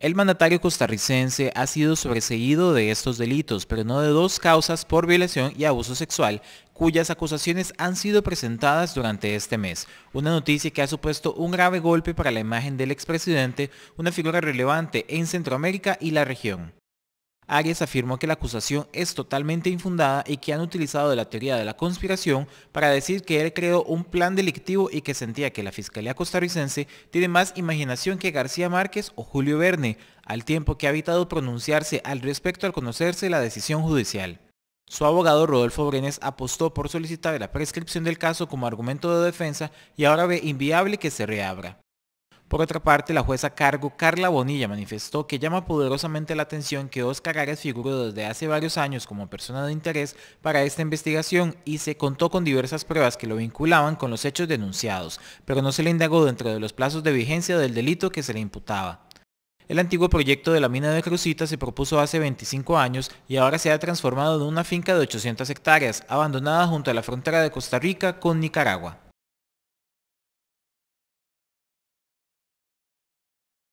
El mandatario costarricense ha sido sobreseído de estos delitos, pero no de dos causas por violación y abuso sexual, cuyas acusaciones han sido presentadas durante este mes. Una noticia que ha supuesto un grave golpe para la imagen del expresidente, una figura relevante en Centroamérica y la región. Arias afirmó que la acusación es totalmente infundada y que han utilizado la teoría de la conspiración para decir que él creó un plan delictivo y que sentía que la Fiscalía costarricense tiene más imaginación que García Márquez o Julio Verne, al tiempo que ha evitado pronunciarse al respecto al conocerse la decisión judicial. Su abogado Rodolfo Brenes apostó por solicitar la prescripción del caso como argumento de defensa y ahora ve inviable que se reabra. Por otra parte, la jueza cargo Carla Bonilla manifestó que llama poderosamente la atención que Oscar Arias figuró desde hace varios años como persona de interés para esta investigación y se contó con diversas pruebas que lo vinculaban con los hechos denunciados, pero no se le indagó dentro de los plazos de vigencia del delito que se le imputaba. El antiguo proyecto de la mina de Crucita se propuso hace 25 años y ahora se ha transformado en una finca de 800 hectáreas, abandonada junto a la frontera de Costa Rica con Nicaragua.